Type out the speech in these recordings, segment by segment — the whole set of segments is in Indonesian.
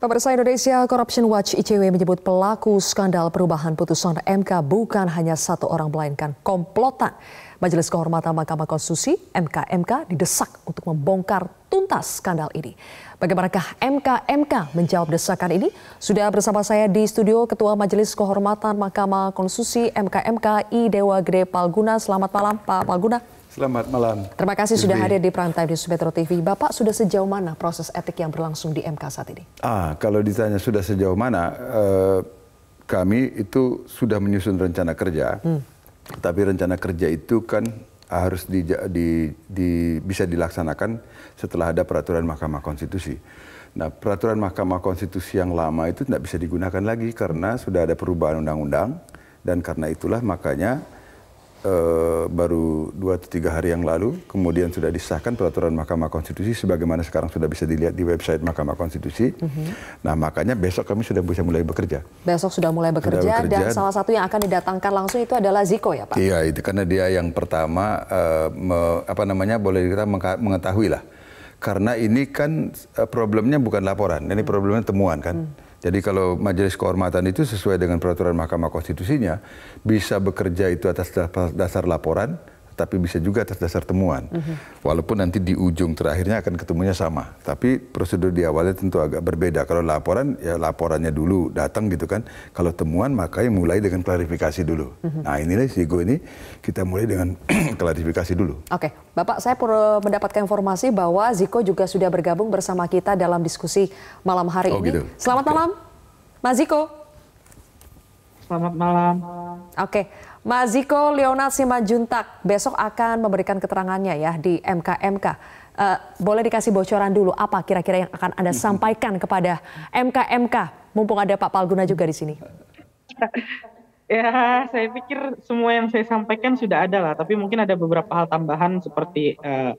Pemirsa Indonesia Corruption Watch ICW menyebut pelaku skandal perubahan putusan MK bukan hanya satu orang melainkan komplotan. Majelis Kehormatan Mahkamah Konstitusi MKMK didesak untuk membongkar tuntas skandal ini. Bagaimanakah MKMK menjawab desakan ini? Sudah bersama saya di studio Ketua Majelis Kehormatan Mahkamah Konstitusi MKMK I Dewa Gede Palguna. Selamat malam Pak Palguna. Selamat malam. Terima kasih TV. sudah hadir di Prime Time News Metro TV. Bapak sudah sejauh mana proses etik yang berlangsung di MK saat ini? Ah, kalau ditanya sudah sejauh mana, eh, kami itu sudah menyusun rencana kerja. Hmm. Tapi rencana kerja itu kan harus di, di, di, bisa dilaksanakan setelah ada peraturan Mahkamah Konstitusi. Nah, peraturan Mahkamah Konstitusi yang lama itu tidak bisa digunakan lagi karena sudah ada perubahan undang-undang dan karena itulah makanya Eh, baru dua atau tiga hari yang lalu, kemudian sudah disahkan peraturan Mahkamah Konstitusi, sebagaimana sekarang sudah bisa dilihat di website Mahkamah Konstitusi. Mm -hmm. Nah, makanya besok kami sudah bisa mulai bekerja. Besok sudah mulai bekerja, sudah bekerja dan salah satu yang akan didatangkan langsung itu adalah Ziko ya, Pak? Iya, itu karena dia yang pertama uh, me, apa namanya boleh kita mengetahui lah, karena ini kan eh, problemnya bukan laporan, ini problemnya temuan kan. Mm jadi kalau Majelis Kehormatan itu sesuai dengan peraturan Mahkamah Konstitusinya bisa bekerja itu atas dasar laporan tapi bisa juga atas dasar temuan. Mm -hmm. Walaupun nanti di ujung terakhirnya akan ketemunya sama, tapi prosedur di awalnya tentu agak berbeda. Kalau laporan ya laporannya dulu datang gitu kan. Kalau temuan makanya mulai dengan klarifikasi dulu. Mm -hmm. Nah inilah Sigo ini kita mulai dengan klarifikasi dulu. Oke, okay. Bapak saya perlu mendapatkan informasi bahwa Ziko juga sudah bergabung bersama kita dalam diskusi malam hari oh, ini. Gitu. Selamat okay. malam, Mas Ziko. Selamat malam. Oke. Okay. Maziko Leonard Simanjuntak besok akan memberikan keterangannya ya di MKMK. Uh, eh, boleh dikasih bocoran dulu apa kira-kira yang akan Anda mhm. sampaikan kepada MKMK mumpung ada Pak Palguna juga di sini. Ya, saya pikir semua yang saya sampaikan sudah ada lah, tapi mungkin ada beberapa hal tambahan seperti uh,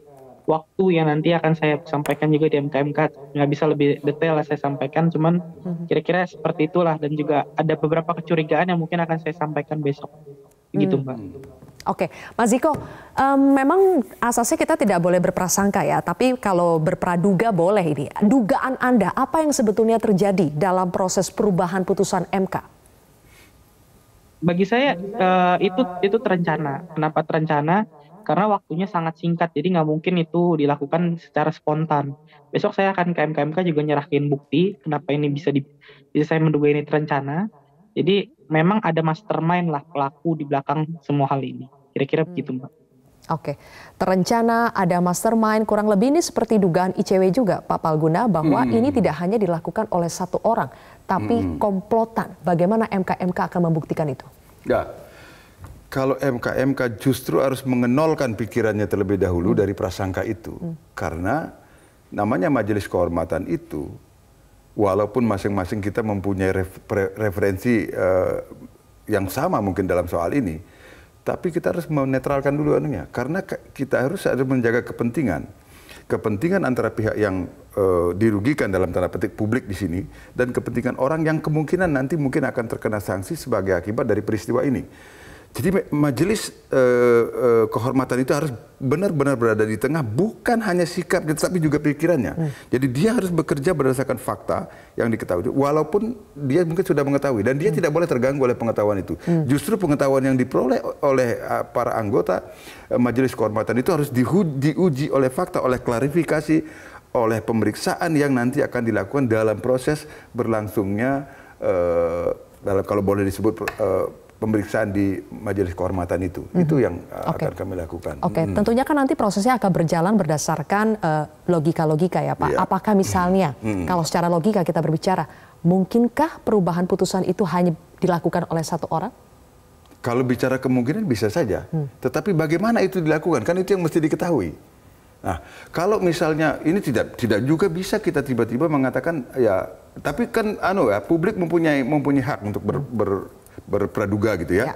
waktu yang nanti akan saya sampaikan juga di MKMK. Nggak bisa lebih detail lah saya sampaikan, cuman mhm. kira-kira seperti itulah dan juga ada beberapa kecurigaan yang mungkin akan saya sampaikan besok begitu hmm. mbak. Oke, Mas Ziko, um, memang asasnya kita tidak boleh berprasangka ya, tapi kalau berpraduga boleh ini. Dugaan Anda, apa yang sebetulnya terjadi dalam proses perubahan putusan MK? bagi saya uh, itu itu terencana. Kenapa terencana? Karena waktunya sangat singkat, jadi nggak mungkin itu dilakukan secara spontan. Besok saya akan ke MKMK juga nyerahin bukti kenapa ini bisa di, bisa saya menduga ini terencana. Jadi memang ada mastermind lah pelaku di belakang semua hal ini. Kira-kira hmm. begitu Mbak. Oke, terencana ada mastermind kurang lebih ini seperti dugaan ICW juga Pak Palguna bahwa hmm. ini tidak hanya dilakukan oleh satu orang tapi hmm. komplotan. Bagaimana MKMK akan membuktikan itu? Ya, kalau MKMK justru harus mengenolkan pikirannya terlebih dahulu hmm. dari prasangka itu hmm. karena namanya majelis kehormatan itu walaupun masing-masing kita mempunyai refer referensi uh, yang sama mungkin dalam soal ini, tapi kita harus menetralkan dulu anunya karena kita harus ada menjaga kepentingan kepentingan antara pihak yang uh, dirugikan dalam tanda petik publik di sini dan kepentingan orang yang kemungkinan nanti mungkin akan terkena sanksi sebagai akibat dari peristiwa ini. Jadi majelis eh, eh, kehormatan itu harus benar-benar berada di tengah, bukan hanya sikap, tetapi gitu, juga pikirannya. Hmm. Jadi dia harus bekerja berdasarkan fakta yang diketahui, walaupun dia mungkin sudah mengetahui dan dia hmm. tidak boleh terganggu oleh pengetahuan itu. Hmm. Justru pengetahuan yang diperoleh oleh eh, para anggota eh, majelis kehormatan itu harus diuji, diuji oleh fakta, oleh klarifikasi, oleh pemeriksaan yang nanti akan dilakukan dalam proses berlangsungnya. Uh, dalam kalau boleh disebut uh, pemeriksaan di majelis kehormatan itu. Mm-hmm. Itu yang uh, okay. akan kami lakukan. Oke, okay. mm tentunya kan nanti prosesnya akan berjalan berdasarkan logika uh, logika-logika ya Pak. Yeah. Apakah misalnya mm-hmm. kalau secara logika kita berbicara, mungkinkah perubahan putusan itu hanya dilakukan oleh satu orang? Kalau bicara kemungkinan bisa saja. Hmm. Tetapi bagaimana itu dilakukan? Kan itu yang mesti diketahui. Nah, kalau misalnya ini tidak tidak juga bisa kita tiba-tiba mengatakan ya tapi kan anu ya publik mempunyai mempunyai hak untuk ber, ber berpraduga gitu ya. ya.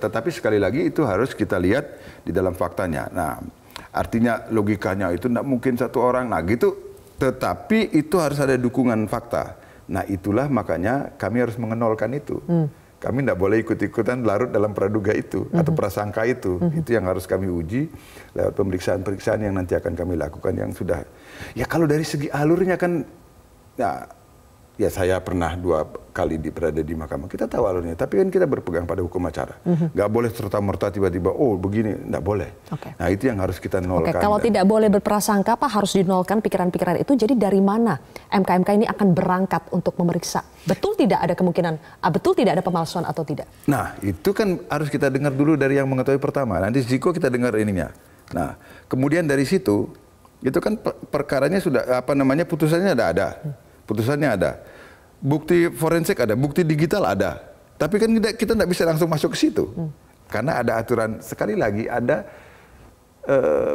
Tetapi sekali lagi itu harus kita lihat di dalam faktanya. Nah, artinya logikanya itu tidak mungkin satu orang. Nah, gitu. Tetapi itu harus ada dukungan fakta. Nah, itulah makanya kami harus mengenolkan itu. Hmm. Kami tidak boleh ikut-ikutan larut dalam praduga itu mm -hmm. atau prasangka itu. Mm -hmm. Itu yang harus kami uji lewat pemeriksaan-pemeriksaan yang nanti akan kami lakukan yang sudah. Ya kalau dari segi alurnya kan, ya ya saya pernah dua kali di, berada di mahkamah. Kita tahu alurnya, tapi kan kita berpegang pada hukum acara. Mm-hmm. Gak boleh serta merta tiba-tiba oh begini, nggak boleh. Okay. Nah itu yang harus kita nolkan. Okay. Kalau tidak boleh berprasangka, apa harus dinolkan pikiran-pikiran itu? Jadi dari mana MKMK ini akan berangkat untuk memeriksa? Betul tidak ada kemungkinan? Ah, betul tidak ada pemalsuan atau tidak? Nah itu kan harus kita dengar dulu dari yang mengetahui pertama. Nanti Ziko kita dengar ininya. Nah kemudian dari situ itu kan perkaranya sudah apa namanya putusannya ada ada. Hmm putusannya ada. Bukti forensik ada, bukti digital ada. Tapi kan kita kita tidak bisa langsung masuk ke situ. Hmm. Karena ada aturan sekali lagi ada eh,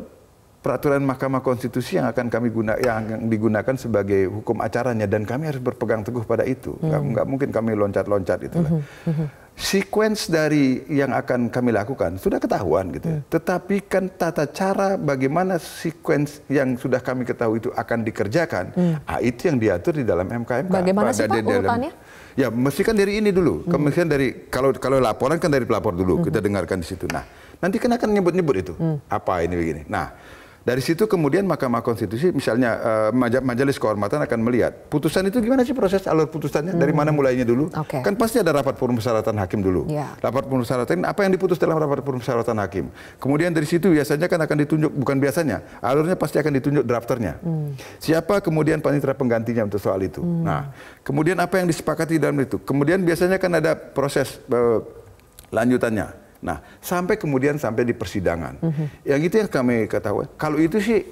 peraturan Mahkamah Konstitusi yang akan kami guna yang digunakan sebagai hukum acaranya dan kami harus berpegang teguh pada itu. Hmm. Nggak, nggak mungkin kami loncat-loncat itu. Hmm. hmm, hmm sequence dari yang akan kami lakukan sudah ketahuan gitu. Yeah. Hmm. Tetapi kan tata cara bagaimana sequence yang sudah kami ketahui itu akan dikerjakan, hmm. ah, itu yang diatur di dalam MKMK. Bagaimana sih Pak urutannya? Ya, mesti kan dari ini dulu. Mm. Kemudian dari kalau kalau laporan kan dari pelapor dulu, hmm. kita dengarkan di situ. Nah, nanti kan akan nyebut-nyebut itu. Mm. Apa ini begini. Nah, dari situ kemudian Mahkamah Konstitusi misalnya uh, Majelis Kehormatan akan melihat putusan itu gimana sih proses alur putusannya hmm. dari mana hmm. mulainya dulu. Okay. Kan pasti ada rapat permusyawaratan hakim dulu. Yeah. Rapat permusyawaratan apa yang diputus dalam rapat permusyawaratan hakim. Kemudian dari situ biasanya kan akan ditunjuk bukan biasanya alurnya pasti akan ditunjuk drafternya. Hmm. Siapa kemudian panitera penggantinya untuk soal itu. Hmm. Nah kemudian apa yang disepakati dalam itu. Kemudian biasanya kan ada proses uh, lanjutannya Nah, sampai kemudian sampai di persidangan. Mm -hmm. Yang itu yang kami ketahui. Kalau itu sih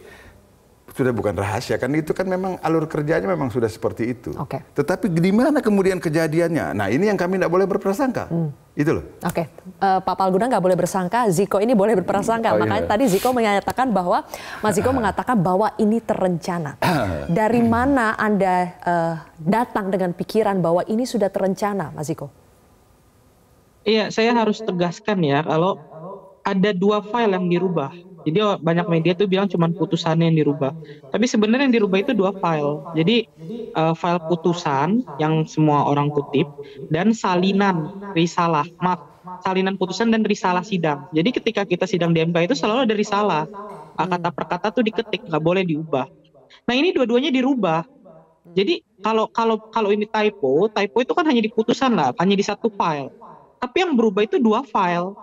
sudah bukan rahasia kan itu kan memang alur kerjanya memang sudah seperti itu. Okay. Tetapi di mana kemudian kejadiannya? Nah, ini yang kami tidak boleh berprasangka. Mm. Itu loh. Oke, okay. uh, eh, Pak Palguna nggak boleh bersangka, Ziko ini boleh berprasangka. Hmm. Oh, Makanya iya. tadi Ziko menyatakan bahwa Mas Ziko ah. mengatakan bahwa ini terencana. Ah. Dari mana Anda uh, datang dengan pikiran bahwa ini sudah terencana, Mas Ziko? Iya, saya iya, harus tegaskan ya, ya kalau ada dua file yang dirubah. Jadi oh, banyak media tuh bilang cuma putusannya yang dirubah. Tapi sebenarnya yang dirubah itu dua file. Jadi uh, file putusan yang semua orang kutip dan salinan risalah maaf salinan putusan dan risalah sidang. Jadi ketika kita sidang di MK itu selalu ada risalah. Ah, kata per kata tuh diketik, nggak boleh diubah. Nah ini dua-duanya dirubah. Jadi kalau kalau kalau ini typo, typo itu kan hanya di putusan lah, hanya di satu file tapi yang berubah itu dua file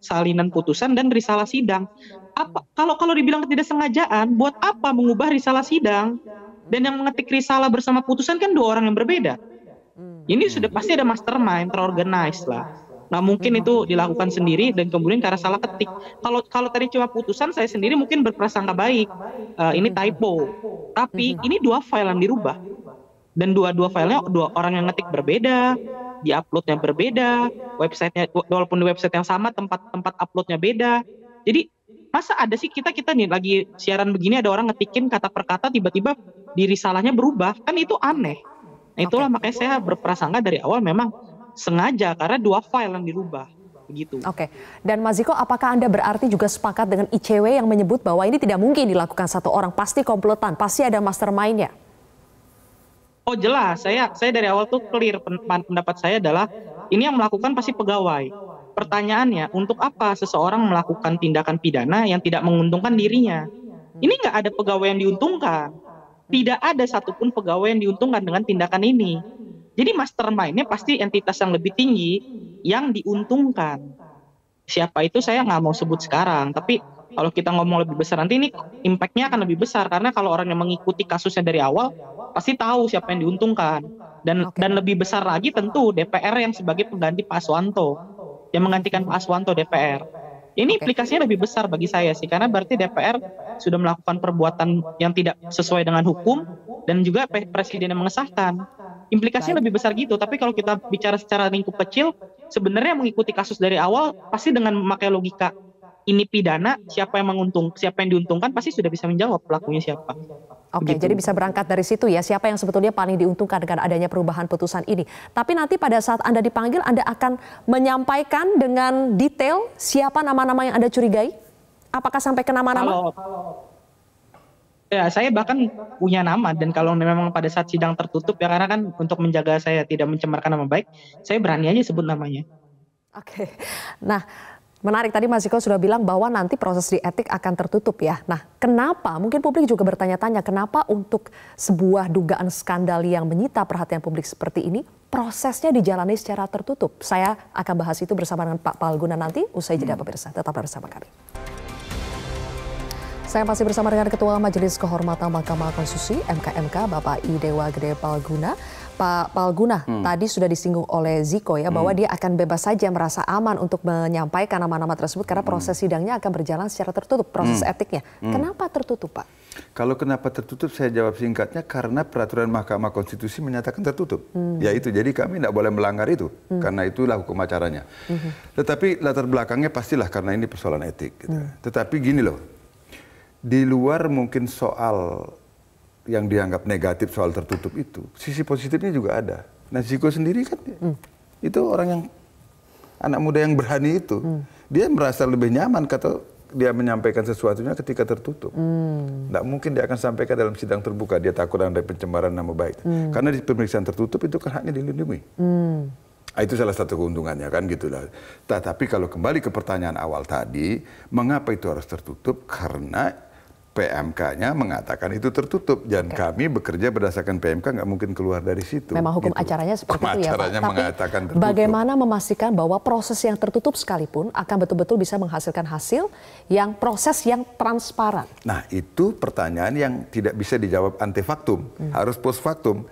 salinan putusan dan risalah sidang. Apa kalau kalau dibilang ketidaksengajaan, buat apa mengubah risalah sidang? Dan yang mengetik risalah bersama putusan kan dua orang yang berbeda. Hmm. Ini sudah pasti ada mastermind, terorganize lah. Nah mungkin itu hmm. dilakukan sendiri dan kemudian karena salah ketik. Kalau kalau tadi cuma putusan saya sendiri mungkin berprasangka baik. Uh, ini typo. Tapi hmm. ini dua file yang dirubah dan dua-dua filenya dua orang yang ngetik berbeda upload yang berbeda, websitenya walaupun di website yang sama tempat-tempat uploadnya beda. Jadi masa ada sih kita kita nih lagi siaran begini ada orang ngetikin kata per kata tiba-tiba diri salahnya berubah kan itu aneh. Nah itulah okay. makanya saya berprasangka dari awal memang sengaja karena dua file yang dirubah begitu. Oke, okay. dan Mas Ziko, apakah Anda berarti juga sepakat dengan ICW yang menyebut bahwa ini tidak mungkin dilakukan satu orang, pasti komplotan, pasti ada mastermindnya? Oh jelas, saya saya dari awal tuh clear pendapat saya adalah ini yang melakukan pasti pegawai. Pertanyaannya, untuk apa seseorang melakukan tindakan pidana yang tidak menguntungkan dirinya? Ini nggak ada pegawai yang diuntungkan. Tidak ada satupun pegawai yang diuntungkan dengan tindakan ini. Jadi mastermindnya pasti entitas yang lebih tinggi yang diuntungkan. Siapa itu saya nggak mau sebut sekarang, tapi kalau kita ngomong lebih besar nanti ini impactnya akan lebih besar karena kalau orang yang mengikuti kasusnya dari awal pasti tahu siapa yang diuntungkan dan okay. dan lebih besar lagi tentu DPR yang sebagai pengganti Pak Aswanto yang menggantikan Pak Aswanto DPR ini okay. implikasinya lebih besar bagi saya sih karena berarti DPR sudah melakukan perbuatan yang tidak sesuai dengan hukum dan juga presiden yang mengesahkan implikasinya lebih besar gitu tapi kalau kita bicara secara lingkup kecil sebenarnya mengikuti kasus dari awal pasti dengan memakai logika ini pidana, siapa yang menguntung, siapa yang diuntungkan pasti sudah bisa menjawab pelakunya siapa. Oke, jadi bisa berangkat dari situ ya, siapa yang sebetulnya paling diuntungkan dengan adanya perubahan putusan ini. Tapi nanti pada saat Anda dipanggil, Anda akan menyampaikan dengan detail siapa nama-nama yang Anda curigai? Apakah sampai ke nama-nama? Ya, saya bahkan punya nama dan kalau memang pada saat sidang tertutup ya karena kan untuk menjaga saya tidak mencemarkan nama baik, saya berani aja sebut namanya. Oke. Nah, Menarik tadi Mas Iko sudah bilang bahwa nanti proses di etik akan tertutup ya. Nah, kenapa? Mungkin publik juga bertanya-tanya kenapa untuk sebuah dugaan skandal yang menyita perhatian publik seperti ini prosesnya dijalani secara tertutup. Saya akan bahas itu bersama dengan Pak Palguna nanti usai jeda hmm. pemirsa. Tetap bersama kami. Saya masih bersama dengan Ketua Majelis Kehormatan Mahkamah Konstitusi MKMK Bapak I Dewa Gede Palguna. Pak Palguna hmm. tadi sudah disinggung oleh Ziko ya bahwa hmm. dia akan bebas saja merasa aman untuk menyampaikan nama-nama tersebut karena hmm. proses hmm. sidangnya akan berjalan secara tertutup proses hmm. etiknya. Hmm. Kenapa tertutup Pak? Kalau kenapa tertutup saya jawab singkatnya karena peraturan Mahkamah Konstitusi menyatakan tertutup. Hmm. Ya itu. jadi kami tidak boleh melanggar itu hmm. karena itulah hukum acaranya. Hmm. Tetapi latar belakangnya pastilah karena ini persoalan etik. Gitu. Hmm. Tetapi gini loh, di luar mungkin soal yang dianggap negatif soal tertutup itu, sisi positifnya juga ada. Nah, Ziko sendiri kan hmm. itu orang yang anak muda yang berani itu, hmm. dia merasa lebih nyaman kata dia menyampaikan sesuatunya ketika tertutup. Tidak hmm. mungkin dia akan sampaikan dalam sidang terbuka. Dia takut ada pencemaran nama baik. Hmm. Karena di pemeriksaan tertutup itu kan haknya dilindungi. Hmm. Nah, itu salah satu keuntungannya kan gitulah. Tetapi kalau kembali ke pertanyaan awal tadi, mengapa itu harus tertutup? Karena PMK-nya mengatakan itu tertutup dan okay. kami bekerja berdasarkan PMK nggak mungkin keluar dari situ. Memang hukum gitu. acaranya seperti hukum itu acaranya ya Pak. mengatakan Tapi tertutup. bagaimana memastikan bahwa proses yang tertutup sekalipun akan betul-betul bisa menghasilkan hasil yang proses yang transparan? Nah itu pertanyaan yang tidak bisa dijawab ante hmm. harus post Hmm.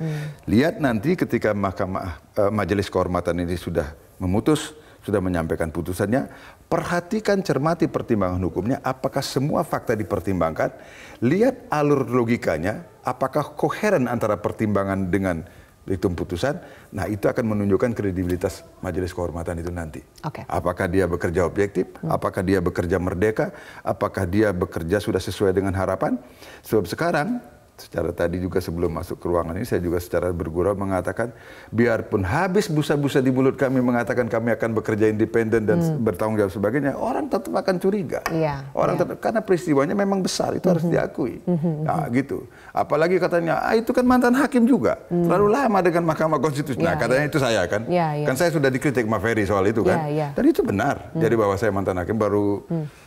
Lihat nanti ketika Mahkamah eh, Majelis Kehormatan ini sudah memutus, sudah menyampaikan putusannya, Perhatikan, cermati pertimbangan hukumnya, apakah semua fakta dipertimbangkan, lihat alur logikanya, apakah koheren antara pertimbangan dengan hitung putusan, nah itu akan menunjukkan kredibilitas majelis kehormatan itu nanti. Okay. Apakah dia bekerja objektif, hmm. apakah dia bekerja merdeka, apakah dia bekerja sudah sesuai dengan harapan. Sebab sekarang Secara tadi juga sebelum masuk ke ruangan ini saya juga secara bergurau mengatakan biarpun habis busa-busa di mulut kami mengatakan kami akan bekerja independen dan hmm. bertanggung jawab sebagainya, orang tetap akan curiga. ya, orang ya. tetap karena peristiwanya memang besar itu harus hmm. diakui. Hmm, hmm, nah, gitu. Apalagi katanya ah itu kan mantan hakim juga. Mm. Terlalu lama dengan Mahkamah Konstitusi. nah, iya, katanya ya. itu saya kan. ya, ya. Kan saya sudah dikritik Maferi soal itu kan. ya, ya. Dan itu benar. Mm. Jadi bahwa saya mantan hakim baru mm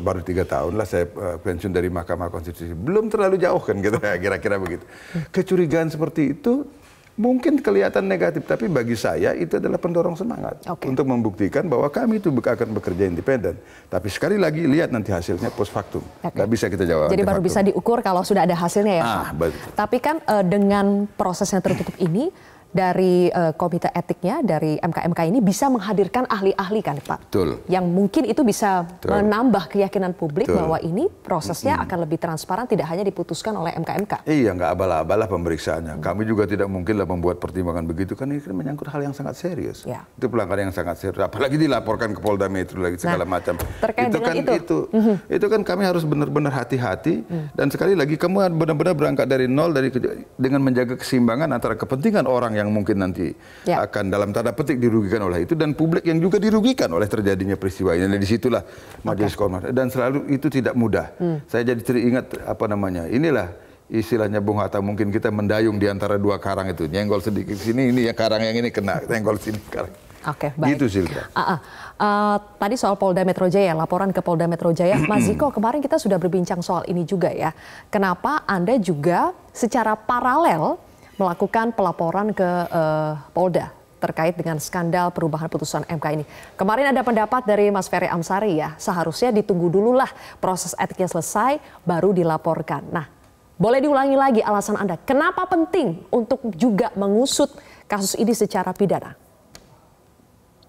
baru tiga tahun lah saya eh, pensiun dari Mahkamah Konstitusi. Belum terlalu jauh kan gitu, kira-kira begitu. Kecurigaan seperti itu mungkin kelihatan negatif, tapi bagi saya itu adalah pendorong semangat okay. untuk membuktikan bahwa kami itu akan bekerja independen. Tapi sekali lagi lihat nanti hasilnya post factum, okay. Gak bisa kita jawab. Jadi baru bisa diukur kalau sudah ada hasilnya ya. Ah, Tapi kan eh, dengan proses yang tertutup ini dari uh, komite etiknya dari MKMK ini bisa menghadirkan ahli-ahli kan Pak, Betul. yang mungkin itu bisa Betul. menambah keyakinan publik Betul. bahwa ini prosesnya mm -hmm. akan lebih transparan tidak hanya diputuskan oleh MKMK. Iya nggak abal-abalah pemeriksaannya. Mm -hmm. Kami juga tidak mungkinlah membuat pertimbangan begitu kan ini kan menyangkut hal yang sangat serius. Yeah. Itu pelanggaran yang sangat serius. Apalagi dilaporkan ke Polda Metro lagi nah, segala nah, macam. Terkait itu dengan kan itu, itu, mm -hmm. itu kan kami harus benar-benar hati-hati mm. dan sekali lagi kamu benar-benar berangkat dari nol dari dengan menjaga keseimbangan antara kepentingan orang yang mungkin nanti ya. akan dalam tanda petik dirugikan oleh itu dan publik yang juga dirugikan oleh terjadinya peristiwa ini. Dan disitulah majelis okay. kehormatan dan selalu itu tidak mudah. Hmm. Saya jadi teringat apa namanya inilah istilahnya Bung Hatta mungkin kita mendayung di antara dua karang itu nyenggol sedikit sini ini ya karang yang ini kena nyenggol sini karang Oke, okay, baik. Gitu Silka. Uh, ah, uh, ah. eh, tadi soal Polda Metro Jaya, laporan ke Polda Metro Jaya. Mas Ziko, kemarin kita sudah berbincang soal ini juga ya. Kenapa Anda juga secara paralel melakukan pelaporan ke uh, Polda terkait dengan skandal perubahan putusan MK ini. Kemarin ada pendapat dari Mas Ferry Amsari ya, seharusnya ditunggu dululah proses etiknya selesai baru dilaporkan. Nah, boleh diulangi lagi alasan Anda, kenapa penting untuk juga mengusut kasus ini secara pidana?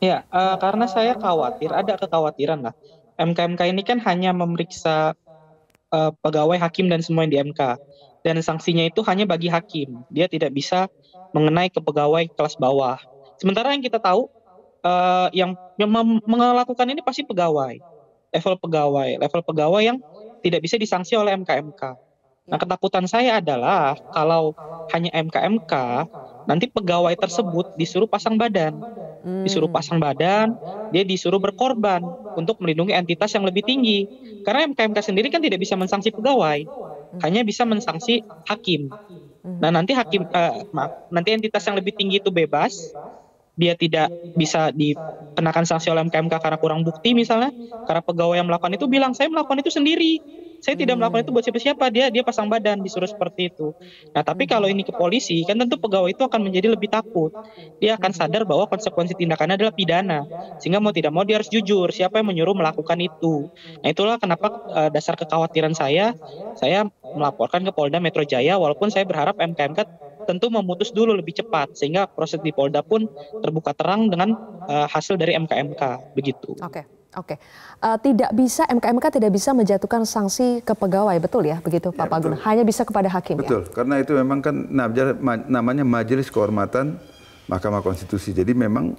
Ya, uh, karena saya khawatir, ada kekhawatiran lah. MK-MK ini kan hanya memeriksa uh, pegawai, hakim, dan semua yang di MK dan sanksinya itu hanya bagi hakim. Dia tidak bisa mengenai ke pegawai kelas bawah. Sementara yang kita tahu uh, yang, yang melakukan ini pasti pegawai, level pegawai, level pegawai yang tidak bisa disanksi oleh MKMK. Nah, ketakutan saya adalah kalau hanya MKMK, nanti pegawai tersebut disuruh pasang badan. Hmm. Disuruh pasang badan, dia disuruh berkorban untuk melindungi entitas yang lebih tinggi. Karena MKMK sendiri kan tidak bisa mensanksi pegawai. Hmm. hanya bisa mensanksi hakim. Hmm. Nah nanti hakim uh, maaf, nanti entitas yang lebih tinggi itu bebas, dia tidak bisa dikenakan sanksi oleh MKMK karena kurang bukti misalnya, karena pegawai yang melakukan itu bilang saya melakukan itu sendiri saya tidak hmm. melakukan itu buat siapa-siapa dia dia pasang badan disuruh seperti itu nah tapi kalau ini ke polisi kan tentu pegawai itu akan menjadi lebih takut dia akan sadar bahwa konsekuensi tindakannya adalah pidana sehingga mau tidak mau dia harus jujur siapa yang menyuruh melakukan itu nah itulah kenapa uh, dasar kekhawatiran saya saya melaporkan ke Polda Metro Jaya walaupun saya berharap MKMK tentu memutus dulu lebih cepat sehingga proses di Polda pun terbuka terang dengan uh, hasil dari MKMK begitu. Oke. Okay. Oke, uh, tidak bisa MKMK tidak bisa menjatuhkan sanksi ke pegawai, betul ya, begitu ya, Pak ya, Pagun? Hanya bisa kepada hakim. Ya? Betul, ya? karena itu memang kan namanya Majelis Kehormatan Mahkamah Konstitusi. Jadi memang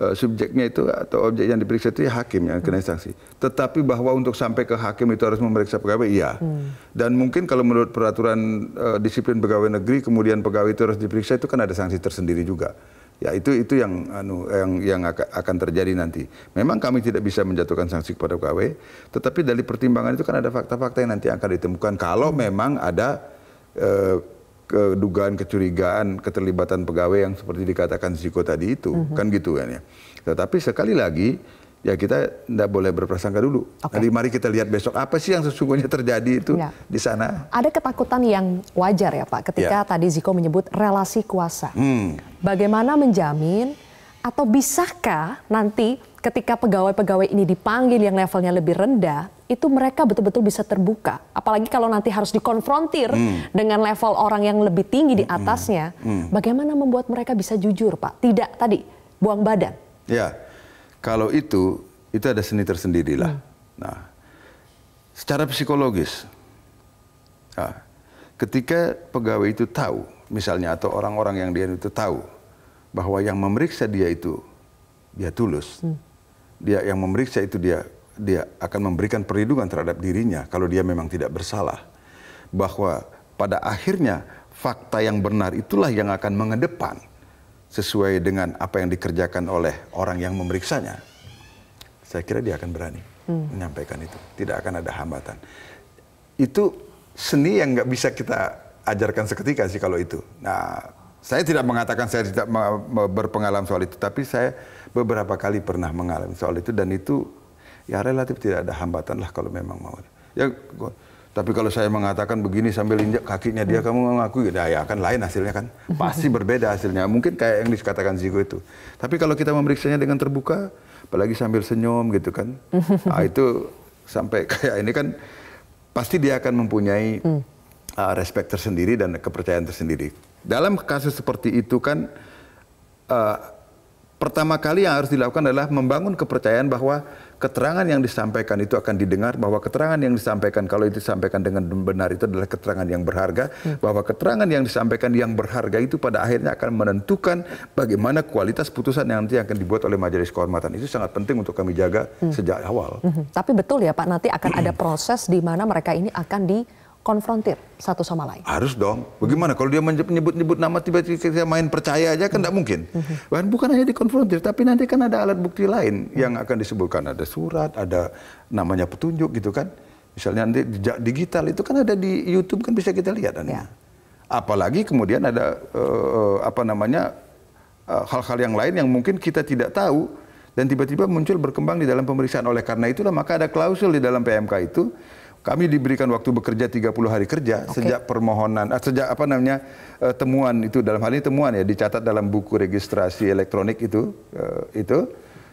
uh, subjeknya itu atau objek yang diperiksa itu ya hakim yang kena hmm. sanksi. Tetapi bahwa untuk sampai ke hakim itu harus memeriksa pegawai, iya. Hmm. Dan mungkin kalau menurut peraturan uh, disiplin pegawai negeri, kemudian pegawai itu harus diperiksa itu kan ada sanksi tersendiri juga. Ya itu itu yang anu yang yang akan terjadi nanti. Memang kami tidak bisa menjatuhkan sanksi kepada KW, tetapi dari pertimbangan itu kan ada fakta-fakta yang nanti akan ditemukan kalau memang ada eh, dugaan kecurigaan keterlibatan pegawai yang seperti dikatakan Ziko tadi itu, mm -hmm. kan gitu kan ya. Tetapi sekali lagi ya kita tidak boleh berprasangka dulu. Okay. Jadi mari kita lihat besok apa sih yang sesungguhnya terjadi itu ya. di sana. Ada ketakutan yang wajar ya Pak ketika ya. tadi Ziko menyebut relasi kuasa. Hmm. Bagaimana menjamin atau bisakah nanti ketika pegawai-pegawai ini dipanggil yang levelnya lebih rendah, itu mereka betul-betul bisa terbuka. Apalagi kalau nanti harus dikonfrontir hmm. dengan level orang yang lebih tinggi di hmm. atasnya. Hmm. Hmm. Bagaimana membuat mereka bisa jujur Pak? Tidak tadi, buang badan. Ya kalau itu, itu ada seni tersendiri Hmm. Nah, secara psikologis, nah, ketika pegawai itu tahu, misalnya atau orang-orang yang dia itu tahu bahwa yang memeriksa dia itu dia tulus, hmm. dia yang memeriksa itu dia dia akan memberikan perlindungan terhadap dirinya kalau dia memang tidak bersalah. Bahwa pada akhirnya fakta yang benar itulah yang akan mengedepan sesuai dengan apa yang dikerjakan oleh orang yang memeriksanya, saya kira dia akan berani hmm. menyampaikan itu. Tidak akan ada hambatan. Itu seni yang nggak bisa kita ajarkan seketika sih kalau itu. Nah, saya tidak mengatakan saya tidak berpengalaman soal itu, tapi saya beberapa kali pernah mengalami soal itu dan itu ya relatif tidak ada hambatan lah kalau memang mau. Ya, tapi kalau saya mengatakan begini sambil injak kakinya dia, hmm. kamu mengakui, nah ya akan lain hasilnya kan. Pasti berbeda hasilnya. Mungkin kayak yang dikatakan Ziko itu. Tapi kalau kita memeriksanya dengan terbuka, apalagi sambil senyum gitu kan. Nah, itu sampai kayak ini kan pasti dia akan mempunyai uh, respect tersendiri dan kepercayaan tersendiri. Dalam kasus seperti itu kan uh, pertama kali yang harus dilakukan adalah membangun kepercayaan bahwa keterangan yang disampaikan itu akan didengar, bahwa keterangan yang disampaikan kalau itu disampaikan dengan benar itu adalah keterangan yang berharga, hmm. bahwa keterangan yang disampaikan yang berharga itu pada akhirnya akan menentukan bagaimana kualitas putusan yang nanti akan dibuat oleh Majelis Kehormatan. Itu sangat penting untuk kami jaga hmm. sejak awal. Hmm. Tapi betul ya Pak, nanti akan ada proses di mana mereka ini akan di konfrontir satu sama lain? Harus dong. Bagaimana kalau dia menyebut-nyebut nama tiba-tiba main percaya aja kan tidak mungkin. Bahkan bukan hanya dikonfrontir, tapi nanti kan ada alat bukti lain yang akan disebutkan. Ada surat, ada namanya petunjuk gitu kan. Misalnya nanti digital itu kan ada di YouTube kan bisa kita lihat. Ya. Apalagi kemudian ada uh, apa namanya eh, hal-hal uh, yang lain yang mungkin kita tidak tahu dan tiba-tiba muncul berkembang di dalam pemeriksaan. Oleh karena itulah maka ada klausul di dalam PMK itu kami diberikan waktu bekerja 30 hari kerja okay. sejak permohonan, uh, sejak apa namanya uh, temuan itu dalam hal ini temuan ya dicatat dalam buku registrasi elektronik itu uh, itu.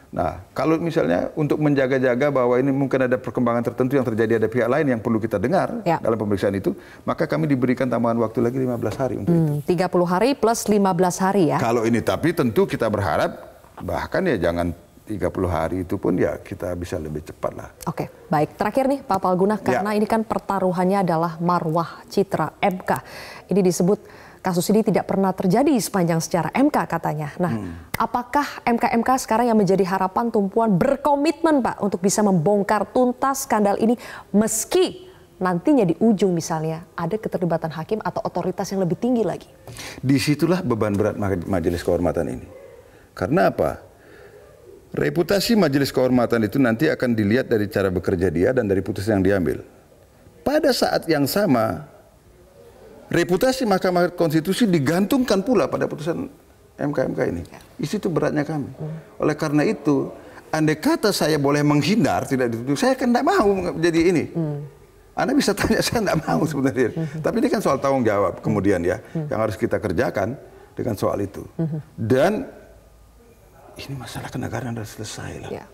Nah, kalau misalnya untuk menjaga-jaga bahwa ini mungkin ada perkembangan tertentu yang terjadi ada pihak lain yang perlu kita dengar ya. dalam pemeriksaan itu, maka kami diberikan tambahan waktu lagi 15 hari untuk hmm, itu. 30 hari plus 15 hari ya. Kalau ini tapi tentu kita berharap bahkan ya jangan 30 hari itu pun ya kita bisa lebih cepat lah. Oke, okay. baik. Terakhir nih Pak Palguna, ya. karena ya. ini kan pertaruhannya adalah marwah citra MK. Ini disebut kasus ini tidak pernah terjadi sepanjang secara MK katanya. Nah, hmm. apakah MK-MK sekarang yang menjadi harapan tumpuan berkomitmen Pak untuk bisa membongkar tuntas skandal ini meski nantinya di ujung misalnya ada keterlibatan hakim atau otoritas yang lebih tinggi lagi? Disitulah beban berat majelis kehormatan ini. Karena apa? Reputasi majelis kehormatan itu nanti akan dilihat dari cara bekerja dia dan dari putusan yang diambil. Pada saat yang sama, reputasi Mahkamah Konstitusi digantungkan pula pada putusan MKMK ini. Di situ beratnya kami. Oleh karena itu, andai kata saya boleh menghindar, tidak dituduh, saya kan tidak mau jadi ini. Anda bisa tanya, saya tidak mau sebenarnya. Tapi ini kan soal tanggung jawab kemudian ya, yang harus kita kerjakan dengan soal itu. Dan ini masalah kenegaraan sudah selesai lah. Ya.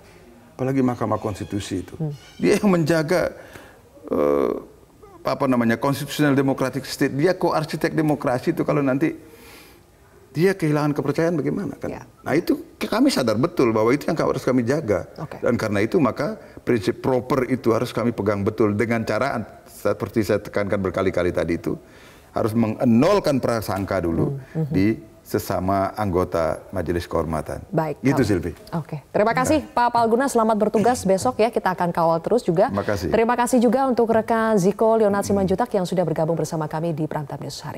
Apalagi Mahkamah Konstitusi itu, hmm. dia yang menjaga uh, apa namanya konstitusional demokratik state. Dia ko arsitek demokrasi itu kalau nanti dia kehilangan kepercayaan bagaimana kan? Ya. Nah itu kami sadar betul bahwa itu yang harus kami jaga okay. dan karena itu maka prinsip proper itu harus kami pegang betul dengan cara seperti saya tekankan berkali-kali tadi itu harus mengenolkan prasangka dulu mm -hmm. di sesama anggota Majelis Kehormatan. Baik. Itu Silvi. Oke. Terima kasih nah. Pak Palguna selamat bertugas besok ya kita akan kawal terus juga. Terima kasih. Terima kasih juga untuk rekan Ziko Leonard Simanjutak yang sudah bergabung bersama kami di Prime News hari